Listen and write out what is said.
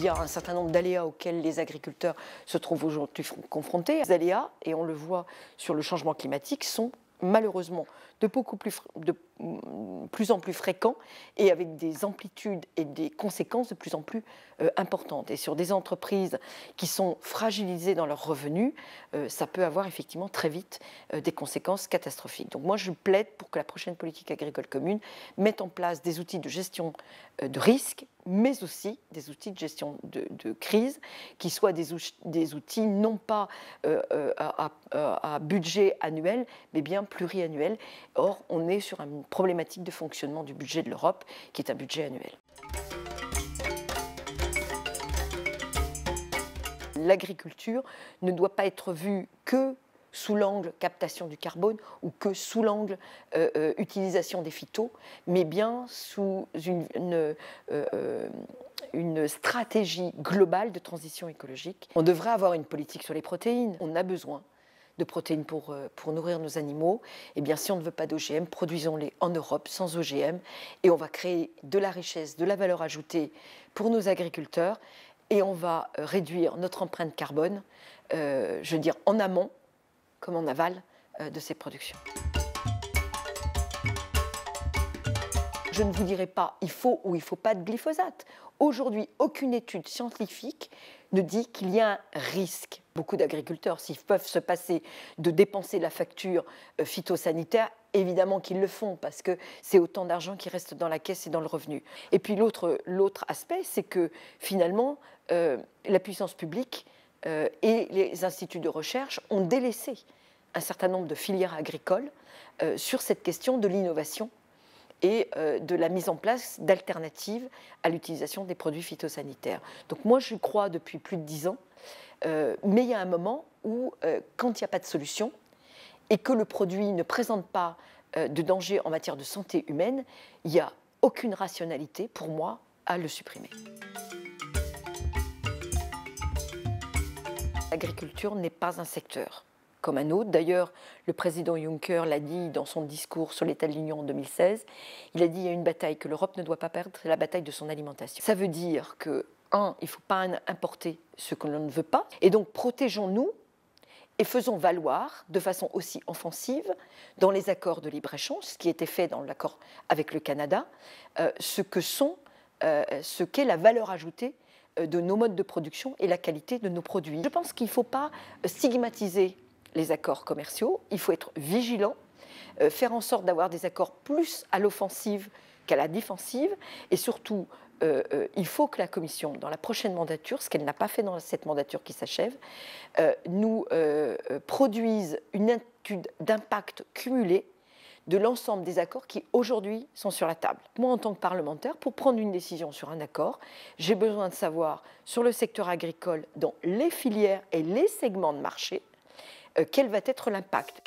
il y a un certain nombre d'aléas auxquels les agriculteurs se trouvent aujourd'hui confrontés. Ces aléas, et on le voit sur le changement climatique, sont malheureusement de beaucoup plus, de plus en plus fréquents et avec des amplitudes et des conséquences de plus en plus euh, importantes. Et sur des entreprises qui sont fragilisées dans leurs revenus, euh, ça peut avoir effectivement très vite euh, des conséquences catastrophiques. Donc moi, je plaide pour que la prochaine politique agricole commune mette en place des outils de gestion de risque mais aussi des outils de gestion de, crise, qui soient des, outils non pas à, budget annuel, mais bien pluriannuel. Or, on est sur un problématique de fonctionnement du budget de l'Europe, qui est un budget annuel. L'agriculture ne doit pas être vue que sous l'angle captation du carbone ou que sous l'angle euh, euh, utilisation des phytos, mais bien sous une, une, euh, une, stratégie globale de transition écologique. On devrait avoir une politique sur les protéines. On a besoin de protéines pour, euh, pour nourrir nos animaux, et bien si on ne veut pas d'OGM, produisons-les en Europe sans OGM et on va créer de la richesse, de la valeur ajoutée pour nos agriculteurs et on va euh, réduire notre empreinte carbone, euh, je veux dire en amont comme en aval de ces productions. je ne vous dirai pas il faut ou il ne faut pas de glyphosate. Aujourd'hui, aucune étude scientifique ne dit qu'il y a un risque. Beaucoup d'agriculteurs, s'ils peuvent se passer de dépenser la facture euh, phytosanitaire, évidemment qu'ils le font, parce que c'est autant d'argent qui reste dans la caisse et dans le revenu. Et puis l'autre, aspect, c'est que finalement, euh, la puissance publique euh, et les instituts de recherche ont délaissé un certain nombre de filières agricoles sur cette question de l'innovation et euh, de la mise en place d'alternatives à l'utilisation des produits phytosanitaires. Donc moi, je crois depuis plus de dix ans, euh, mais il y a un moment où, euh, quand il n'y a pas de solution et que le produit ne présente pas de danger en matière de santé humaine, il n'y a aucune rationalité pour moi à le supprimer. L'agriculture n'est pas un secteur comme un autre. D'ailleurs, le président Juncker l'a dit dans son discours sur l'état de l'Union en 2016. Il a dit il y a une bataille que l'Europe ne doit pas perdre, c'est la bataille de son alimentation. Ça veut dire que, un, il ne faut pas importer ce que l'on ne veut pas. Et donc, protégeons-nous et faisons valoir de façon aussi offensive dans les accords de libre-échange, ce qui était fait dans l'accord avec le Canada, euh, ce que sont, euh, ce qu'est la valeur ajoutée euh, de nos modes de production et la qualité de nos produits. Je pense qu'il ne faut pas stigmatiser les accords commerciaux, il faut être vigilant, euh, faire en sorte d'avoir des accords plus à l'offensive qu'à la défensive, et surtout, euh, euh, il faut que la Commission, dans la prochaine mandature, ce qu'elle n'a pas fait dans cette mandature qui s'achève, nous produise une étude d'impact cumulé de l'ensemble des accords qui aujourd'hui sont sur la table. Moi, en tant que parlementaire, pour prendre une décision sur un accord, j'ai besoin de savoir sur le secteur agricole, dans les filières et les segments de marché, euh, quel va être l'impact